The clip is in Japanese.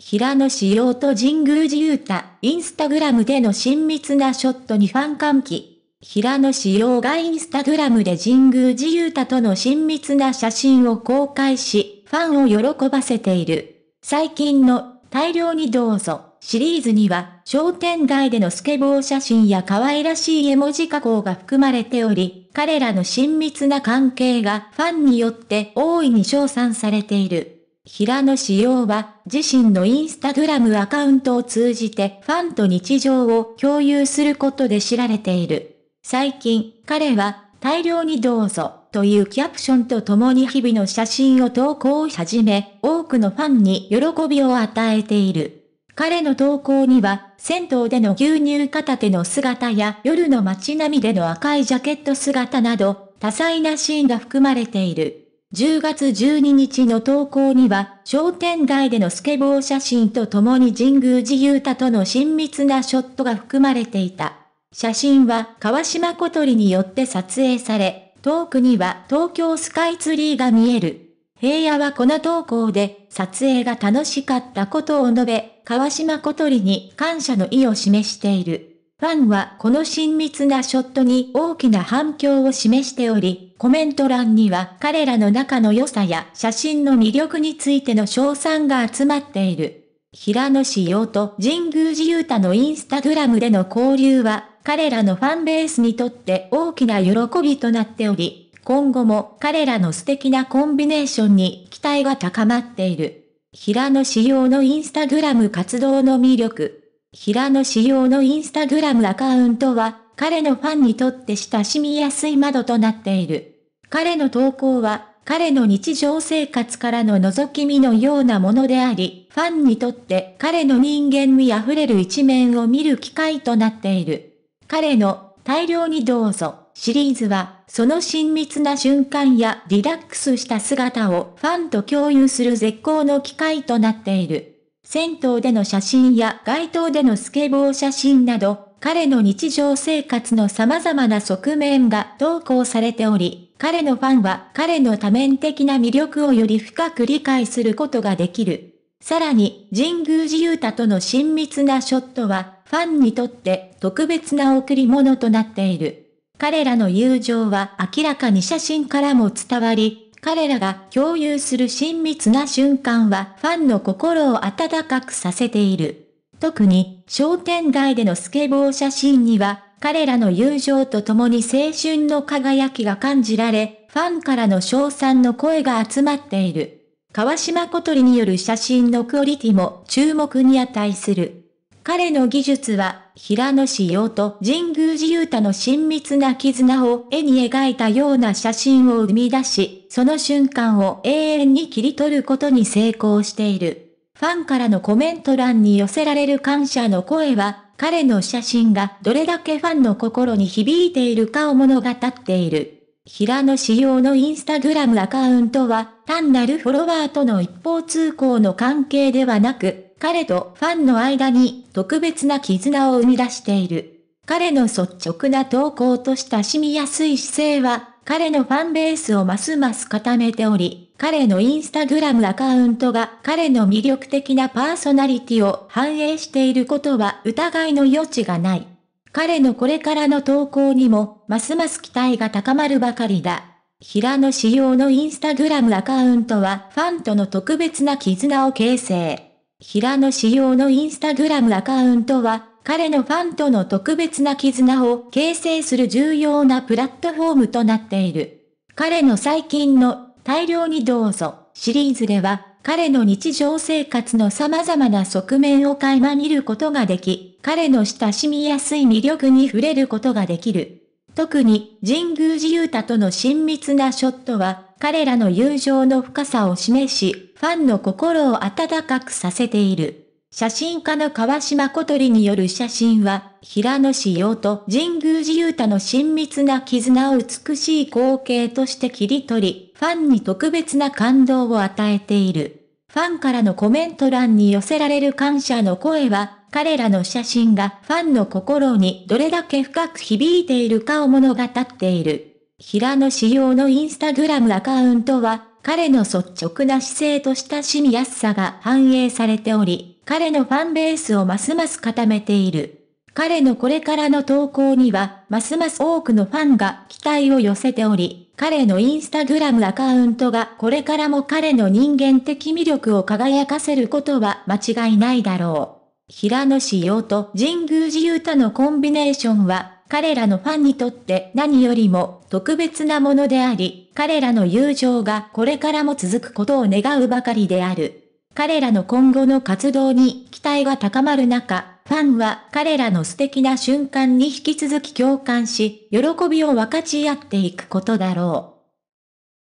平野紫耀と神宮寺勇太、インスタグラムでの親密なショットにファン歓喜。平野紫耀がインスタグラムで神宮寺勇太との親密な写真を公開し、ファンを喜ばせている。最近の大量にどうぞシリーズには商店街でのスケボー写真や可愛らしい絵文字加工が含まれており、彼らの親密な関係がファンによって大いに称賛されている。平野紫耀は自身のインスタグラムアカウントを通じてファンと日常を共有することで知られている。最近、彼は大量にどうぞというキャプションと共に日々の写真を投稿を始め、多くのファンに喜びを与えている。彼の投稿には、銭湯での牛乳片手の姿や夜の街並みでの赤いジャケット姿など、多彩なシーンが含まれている。10月12日の投稿には、商店街でのスケボー写真と共に神宮寺勇太との親密なショットが含まれていた。写真は川島小鳥によって撮影され、遠くには東京スカイツリーが見える。平野はこの投稿で撮影が楽しかったことを述べ、川島小鳥に感謝の意を示している。ファンはこの親密なショットに大きな反響を示しており、コメント欄には彼らの仲の良さや写真の魅力についての賞賛が集まっている。平野志陽と神宮寺勇太のインスタグラムでの交流は、彼らのファンベースにとって大きな喜びとなっており、今後も彼らの素敵なコンビネーションに期待が高まっている。平野志陽のインスタグラム活動の魅力。平野仕様のインスタグラムアカウントは、彼のファンにとって親しみやすい窓となっている。彼の投稿は、彼の日常生活からの覗き見のようなものであり、ファンにとって彼の人間味あふれる一面を見る機会となっている。彼の大量にどうぞシリーズは、その親密な瞬間やリラックスした姿をファンと共有する絶好の機会となっている。銭湯での写真や街頭でのスケボー写真など、彼の日常生活の様々な側面が投稿されており、彼のファンは彼の多面的な魅力をより深く理解することができる。さらに、神宮寺勇太との親密なショットは、ファンにとって特別な贈り物となっている。彼らの友情は明らかに写真からも伝わり、彼らが共有する親密な瞬間はファンの心を温かくさせている。特に商店街でのスケボー写真には彼らの友情と共に青春の輝きが感じられ、ファンからの称賛の声が集まっている。川島小鳥による写真のクオリティも注目に値する。彼の技術は、平野紫耀と神宮寺勇太の親密な絆を絵に描いたような写真を生み出し、その瞬間を永遠に切り取ることに成功している。ファンからのコメント欄に寄せられる感謝の声は、彼の写真がどれだけファンの心に響いているかを物語っている。平野紫耀のインスタグラムアカウントは、単なるフォロワーとの一方通行の関係ではなく、彼とファンの間に特別な絆を生み出している。彼の率直な投稿と親しみやすい姿勢は、彼のファンベースをますます固めており、彼のインスタグラムアカウントが彼の魅力的なパーソナリティを反映していることは疑いの余地がない。彼のこれからの投稿にも、ますます期待が高まるばかりだ。平野仕様のインスタグラムアカウントはファンとの特別な絆を形成。平野紫耀のインスタグラムアカウントは、彼のファンとの特別な絆を形成する重要なプラットフォームとなっている。彼の最近の大量にどうぞシリーズでは、彼の日常生活の様々な側面を垣間見ることができ、彼の親しみやすい魅力に触れることができる。特に、神宮寺勇太との親密なショットは、彼らの友情の深さを示し、ファンの心を温かくさせている。写真家の川島小鳥による写真は、平野紫耀と神宮寺勇太の親密な絆を美しい光景として切り取り、ファンに特別な感動を与えている。ファンからのコメント欄に寄せられる感謝の声は、彼らの写真がファンの心にどれだけ深く響いているかを物語っている。平野紫耀のインスタグラムアカウントは、彼の率直な姿勢と親しみやすさが反映されており、彼のファンベースをますます固めている。彼のこれからの投稿には、ますます多くのファンが期待を寄せており、彼のインスタグラムアカウントがこれからも彼の人間的魅力を輝かせることは間違いないだろう。平野紫耀と神宮寺勇太のコンビネーションは彼らのファンにとって何よりも特別なものであり、彼らの友情がこれからも続くことを願うばかりである。彼らの今後の活動に期待が高まる中、ファンは彼らの素敵な瞬間に引き続き共感し、喜びを分かち合っていくことだろう。